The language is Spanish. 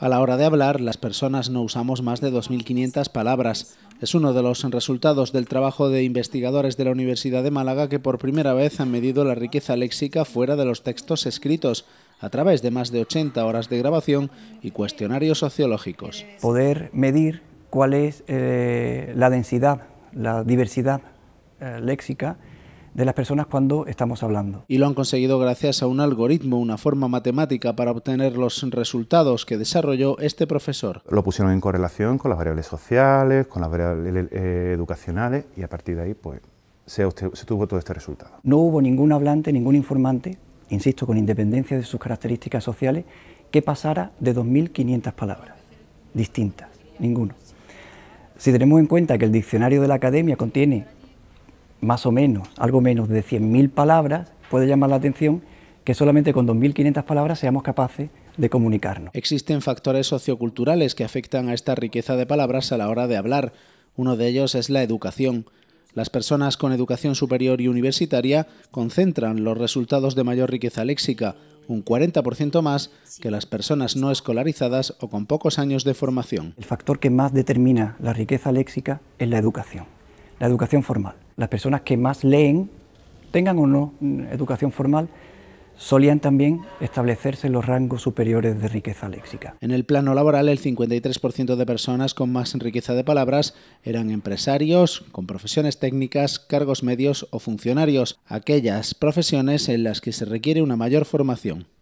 A la hora de hablar, las personas no usamos más de 2.500 palabras. Es uno de los resultados del trabajo de investigadores de la Universidad de Málaga que por primera vez han medido la riqueza léxica fuera de los textos escritos a través de más de 80 horas de grabación y cuestionarios sociológicos. Poder medir cuál es eh, la densidad, la diversidad eh, léxica de las personas cuando estamos hablando. Y lo han conseguido gracias a un algoritmo, una forma matemática para obtener los resultados que desarrolló este profesor. Lo pusieron en correlación con las variables sociales, con las variables eh, educacionales y a partir de ahí pues se, se tuvo todo este resultado. No hubo ningún hablante, ningún informante, insisto, con independencia de sus características sociales, que pasara de 2.500 palabras distintas, ninguno. Si tenemos en cuenta que el diccionario de la academia contiene más o menos, algo menos de 100.000 palabras, puede llamar la atención que solamente con 2.500 palabras seamos capaces de comunicarnos. Existen factores socioculturales que afectan a esta riqueza de palabras a la hora de hablar. Uno de ellos es la educación. Las personas con educación superior y universitaria concentran los resultados de mayor riqueza léxica, un 40% más que las personas no escolarizadas o con pocos años de formación. El factor que más determina la riqueza léxica es la educación, la educación formal. Las personas que más leen, tengan o no educación formal, solían también establecerse en los rangos superiores de riqueza léxica. En el plano laboral, el 53% de personas con más riqueza de palabras eran empresarios, con profesiones técnicas, cargos medios o funcionarios, aquellas profesiones en las que se requiere una mayor formación.